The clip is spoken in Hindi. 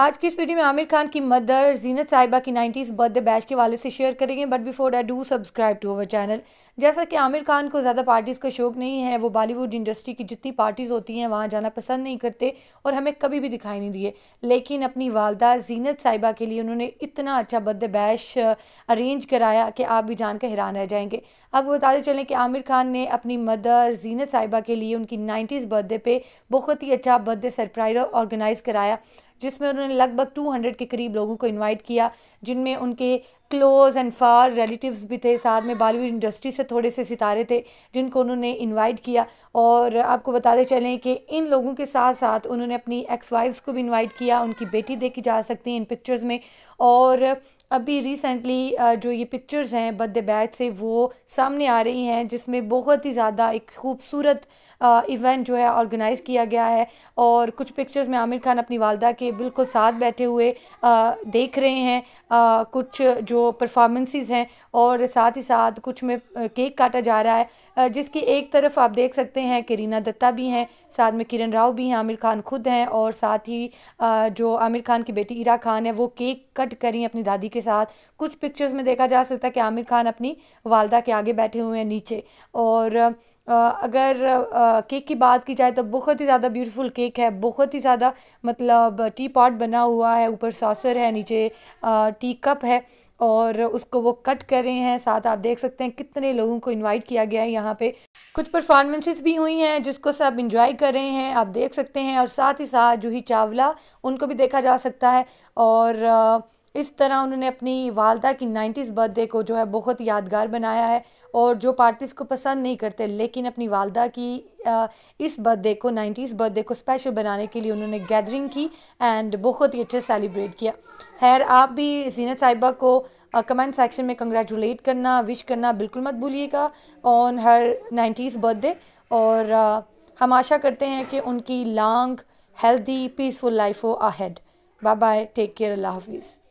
आज की इस वीडियो में आमिर खान की मदर जीनत साहिबा की 90s बर्थडे बैश के वाले से शेयर करेंगे but before I do subscribe to our channel जैसा कि आमिर खान को ज़्यादा पार्टीज़ का शौक नहीं है वो बॉलीवुड इंडस्ट्री की जितनी पार्टीज़ होती हैं वहाँ जाना पसंद नहीं करते और हमें कभी भी दिखाई नहीं दिए लेकिन अपनी वालदा जीनत साहिबा के लिए उन्होंने इतना अच्छा बर्थडे बैश अरेंज uh, कराया कि आप भी जान कर हैरान रह जाएंगे अब बताते चलें कि आमिर खान ने अपनी मदर जीनत साहिबा के लिए उनकी नाइन्टीज़ बर्थडे पर बहुत ही अच्छा बर्थडे सरप्राइज ऑर्गेनाइज़ कराया जिसमें उन्होंने लगभग 200 के करीब लोगों को इनवाइट किया जिनमें उनके क्लोज़ एंड फार रिलेटिव्स भी थे साथ में बॉलीवुड इंडस्ट्री से थोड़े से सितारे थे जिनको उन्होंने इनवाइट किया और आपको बताते चलें कि इन लोगों के साथ साथ उन्होंने अपनी एक्स वाइफ्स को भी इनवाइट किया उनकी बेटी देखी जा सकती है इन पिक्चर्स में और अभी रिसेंटली जो ये पिक्चर्स हैं बर्थडे बैच से वो सामने आ रही हैं जिसमें बहुत ही ज़्यादा एक खूबसूरत इवेंट जो है ऑर्गेनाइज़ किया गया है और कुछ पिक्चर्स में आमिर खान अपनी वालदा के बिल्कुल साथ बैठे हुए आ, देख रहे हैं आ, कुछ जो जो परफॉर्मेंसेस हैं और साथ ही साथ कुछ में केक काटा जा रहा है जिसकी एक तरफ आप देख सकते हैं कि रीना दत्ता भी हैं साथ में किरण राव भी हैं आमिर खान खुद हैं और साथ ही जो आमिर खान की बेटी इरा खान है वो केक कट करी अपनी दादी के साथ कुछ पिक्चर्स में देखा जा सकता है कि आमिर खान अपनी वालदा के आगे बैठे हुए हैं नीचे और अगर केक की बात की जाए तो बहुत ही ज़्यादा ब्यूटीफुल केक है बहुत ही ज़्यादा मतलब टी पॉट बना हुआ है ऊपर सॉसर है नीचे टी कप है और उसको वो कट कर रहे हैं साथ आप देख सकते हैं कितने लोगों को इनवाइट किया गया है यहाँ पे कुछ परफॉर्मेंसेस भी हुई हैं जिसको सब इंजॉय कर रहे हैं आप देख सकते हैं और साथ ही साथ जूही चावला उनको भी देखा जा सकता है और इस तरह उन्होंने अपनी वालदा की नाइन्टीज़ बर्थडे को जो है बहुत यादगार बनाया है और जो पार्टीज़ को पसंद नहीं करते लेकिन अपनी वालदा की इस बर्थडे को नाइन्टीज़ बर्थडे को स्पेशल बनाने के लिए उन्होंने गैदरिंग की एंड बहुत ही अच्छे सेलिब्रेट किया खैर आप भी जीनत साहिबा को कमेंट सेक्शन में कंग्रेचुलेट करना विश करना बिल्कुल मत भूलिएगा ऑन हर नाइन्टीज़ बर्थडे और हम आशा करते हैं कि उनकी लॉन्ग हेल्दी पीसफुल लाइफ हो ahead bye bye take care अल्लाह हाफिज़